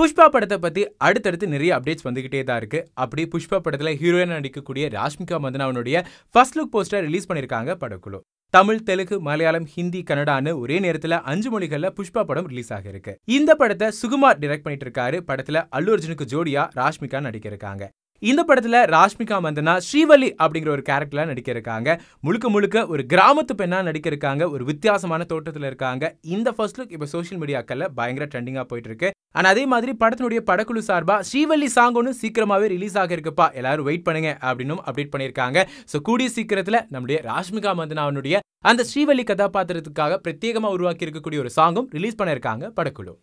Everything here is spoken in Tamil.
புஷ்பா படத்தை பற்றி அடுத்தடுத்து நிறைய அப்டேட்ஸ் வந்துக்கிட்டே தான் இருக்குது அப்படி புஷ்பா படத்தில் ஹீரோயின் நடிக்கக்கூடிய ராஷ்மிகா மந்தனா அவனுடைய ஃபர்ஸ்ட் லுக் போஸ்டர் ரிலீஸ் பண்ணியிருக்காங்க படக்குழு தமிழ் தெலுங்கு மலையாளம் ஹிந்தி கன்னடான்னு ஒரே நேரத்தில் அஞ்சு மொழிகளில் புஷ்பா படம் ரிலீஸ் ஆகிருக்கு இந்த படத்தை சுகுமார் டிரெக்ட் பண்ணிட்டு இருக்காரு படத்தில் அல்லு அர்ஜுனுக்கு ஜோடியா ராஷ்மிகா நடிக்க இருக்காங்க இந்த படத்தில் ராஷ்மிகா மந்தனா ஸ்ரீவலி அப்படிங்கிற ஒரு கேரக்டர்ல நடிக்க இருக்காங்க முழுக்க முழுக்க ஒரு கிராமத்து பெண்ணாக நடிக்க இருக்காங்க ஒரு வித்தியாசமான தோட்டத்துல இருக்காங்க இந்த ஃபர்ஸ்ட் லுக் இப்போ சோஷியல் மீடியாக்கள்ல பயங்கர ட்ரெண்டிங்காக போயிட்டு இருக்கு அண்ட் அதே மாதிரி படத்தினுடைய படக்குழு சார்பாக ஸ்ரீவல்லி சாங் ஒன்று சீக்கிரமாகவே ரிலீஸ் ஆக இருக்குப்பா எல்லாரும் வெயிட் பண்ணுங்க அப்படின்னும் அப்டேட் பண்ணியிருக்காங்க ஸோ கூடிய சீக்கிரத்தில் நம்முடைய ராஷ்மிகா மந்தனாவனுடைய அந்த ஸ்ரீவல்லி கதாபாத்திரத்துக்காக பிரத்யேகமாக உருவாக்கி இருக்கக்கூடிய ஒரு சாங்கும் ரிலீஸ் பண்ணியிருக்காங்க படக்குழு